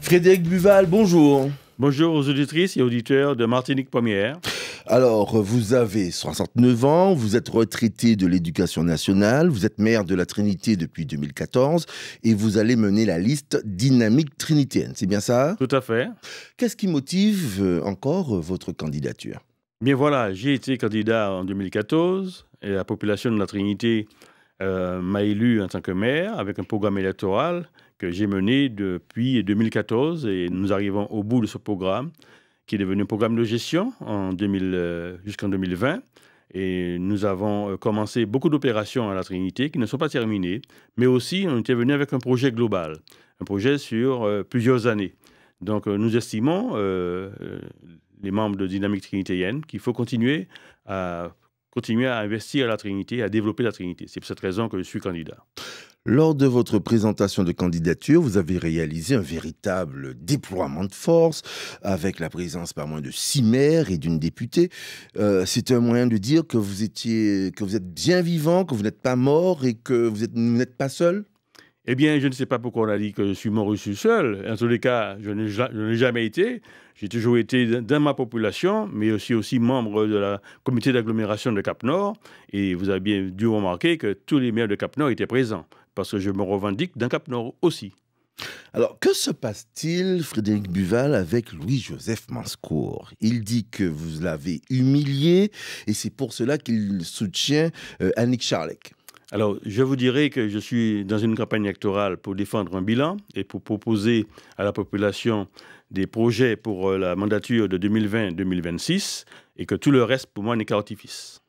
Frédéric Buval, bonjour. Bonjour aux auditrices et auditeurs de Martinique Première. Alors, vous avez 69 ans, vous êtes retraité de l'éducation nationale, vous êtes maire de la Trinité depuis 2014 et vous allez mener la liste dynamique trinitienne, c'est bien ça Tout à fait. Qu'est-ce qui motive euh, encore euh, votre candidature Bien voilà, j'ai été candidat en 2014 et la population de la Trinité euh, m'a élu en tant que maire avec un programme électoral que j'ai mené depuis 2014 et nous arrivons au bout de ce programme qui est devenu un programme de gestion en 2000 euh, jusqu'en 2020. Et nous avons euh, commencé beaucoup d'opérations à la Trinité qui ne sont pas terminées, mais aussi on était venu avec un projet global, un projet sur plusieurs années. Donc nous estimons, les membres de Dynamique Trinitéenne, qu'il faut continuer à continuer à investir à la Trinité, à développer la Trinité. C'est pour cette raison que je suis candidat. Lors de votre présentation de candidature, vous avez réalisé un véritable déploiement de force avec la présence par moins de six maires et d'une députée. Euh, c'est un moyen de dire que vous, étiez, que vous êtes bien vivant, que vous n'êtes pas mort et que vous n'êtes pas seul eh bien, je ne sais pas pourquoi on a dit que je suis mort seul. En tous les cas, je n'ai jamais été. J'ai toujours été dans ma population, mais aussi aussi membre de la comité d'agglomération de Cap-Nord. Et vous avez bien dû remarquer que tous les maires de Cap-Nord étaient présents, parce que je me revendique d'un Cap-Nord aussi. Alors, que se passe-t-il, Frédéric Buval, avec Louis-Joseph Manscourt Il dit que vous l'avez humilié et c'est pour cela qu'il soutient euh, Annick Charlec. Alors, je vous dirais que je suis dans une campagne électorale pour défendre un bilan et pour proposer à la population des projets pour euh, la mandature de 2020-2026 et que tout le reste, pour moi, n'est qu'artifice.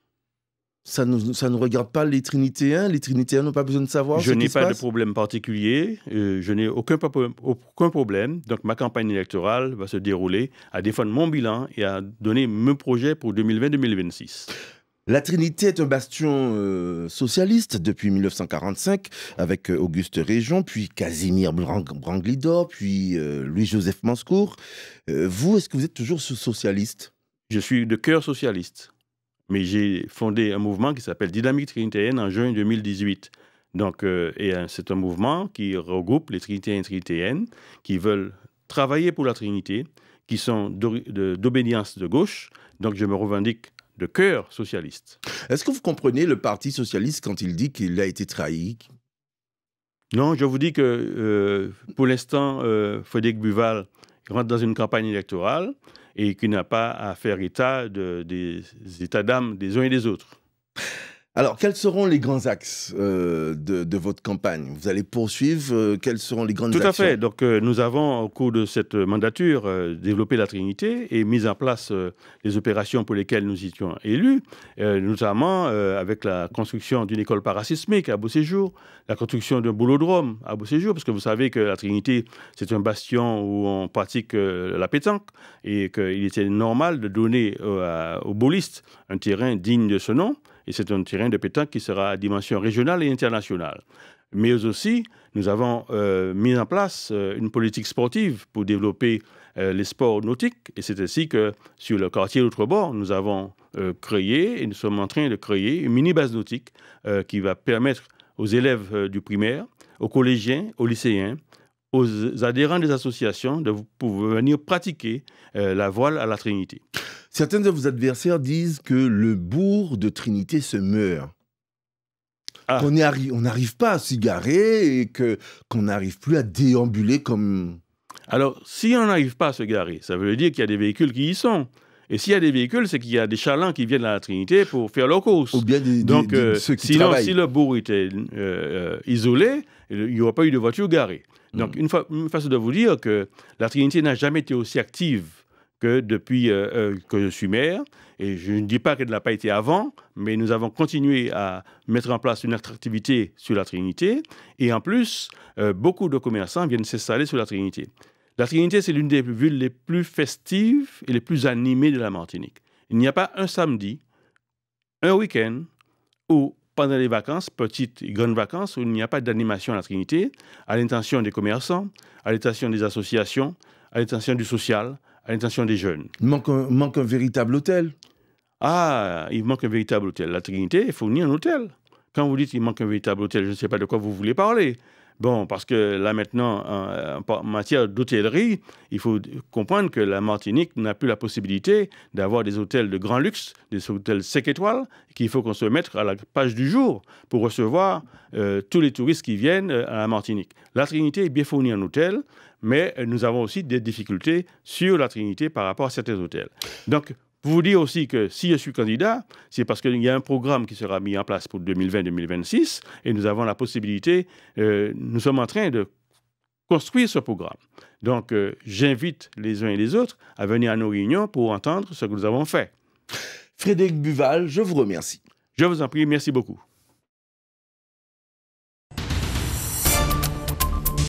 Ça ne, ça ne, regarde pas les Trinitéens Les Trinitéens n'ont pas besoin de savoir Je n'ai pas de problème particulier, euh, je n'ai aucun, aucun problème. Donc ma campagne électorale va se dérouler à défendre mon bilan et à donner mes projets pour 2020-2026. La Trinité est un bastion euh, socialiste depuis 1945 avec euh, Auguste Région, puis Casimir Branglido, puis euh, Louis-Joseph Manscourt. vous, est-ce que vous êtes toujours socialiste Je suis de cœur socialiste, mais j'ai fondé un mouvement qui s'appelle Dynamique Trinitéenne en juin 2018. Donc, c'est un mouvement qui regroupe les Trinitéens et Trinitéennes qui veulent travailler pour la Trinité, qui sont d'obédience de gauche. Donc, je me revendique de cœur socialiste. Est-ce que vous comprenez le Parti socialiste quand il dit qu'il a été trahi Non, je vous dis que euh, pour l'instant, euh, Frédéric Buval rentre dans une campagne électorale et qu'il n'a pas à faire état de, des états d'âme des uns et des autres. Alors, quels seront les grands axes euh, de, votre campagne Vous allez poursuivre euh, quels seront les grands axes Tout à fait. Donc, euh, nous avons, au cours de cette mandature, développé la Trinité et mis en place les opérations pour lesquelles nous étions élus, notamment avec la construction d'une école parasismique à Beau Séjour, la construction d'un boulodrome à Beau Séjour, parce que vous savez que la Trinité, c'est un bastion où on pratique la pétanque et qu'il était normal de donner aux, boulistes un terrain digne de ce nom. Et c'est un terrain de pétanque qui sera à dimension régionale et internationale. Mais aussi, nous avons euh, mis en place euh, une politique sportive pour développer euh, les sports nautiques. Et c'est ainsi que sur le quartier d'Outre-Bord, nous avons créé et nous sommes en train de créer une mini-base nautique qui va permettre aux élèves du primaire, aux collégiens, aux lycéens, aux adhérents des associations de pouvoir venir pratiquer la voile à la Trinité. Certains de vos adversaires disent que le bourg de Trinité se meurt. Ah. Qu'on on n'arrive pas à garer et qu'on n'arrive plus à déambuler comme. Alors, si on n'arrive pas à se garer, ça veut dire qu'il y a des véhicules qui y sont. Et s'il y a des véhicules, c'est qu'il y a des chalands qui viennent à la Trinité pour faire leur course. Ou bien des, Donc, euh, sinon, si le bourg était euh, euh, isolé, il n'y aurait pas eu de voitures garées. Donc, mm. une façon de vous dire que la Trinité n'a jamais été aussi active que depuis euh, euh, que je suis maire, et je ne dis pas qu'elle n'a pas été avant, mais nous avons continué à mettre en place une attractivité sur la Trinité, et en plus, euh, beaucoup de commerçants viennent s'installer sur la Trinité. La Trinité, c'est l'une des villes les plus festives et les plus animées de la Martinique. Il n'y a pas un samedi, un week-end, ou pendant les vacances, petites et grandes vacances, où il n'y a pas d'animation à la Trinité, à l'intention des commerçants, à l'intention des associations, à l'intention du social, à l'intention des jeunes. Manque un, manque un véritable hôtel. Ah, il manque un véritable hôtel. La Trinité fournit un hôtel. Quand vous dites qu'il manque un véritable hôtel, je ne sais pas de quoi vous voulez parler. Bon, parce que là maintenant, en, matière d'hôtellerie, il faut comprendre que la Martinique n'a plus la possibilité d'avoir des hôtels de grand luxe, des hôtels 5 étoiles, qu'il faut qu'on se mette à la page du jour pour recevoir euh, tous les touristes qui viennent euh, à la Martinique. La Trinité est bien fournie en hôtel, mais euh, nous avons aussi des difficultés sur la Trinité par rapport à certains hôtels. Donc, vous vous aussi que si je suis candidat, c'est parce qu'il y a un programme qui sera mis en place pour 2020-2026 et nous avons la possibilité, euh, nous sommes en train de construire ce programme. Donc, euh, j'invite les uns et les autres à venir à nos réunions pour entendre ce que nous avons fait. Frédéric Buval, je vous remercie. Je vous en prie, merci beaucoup.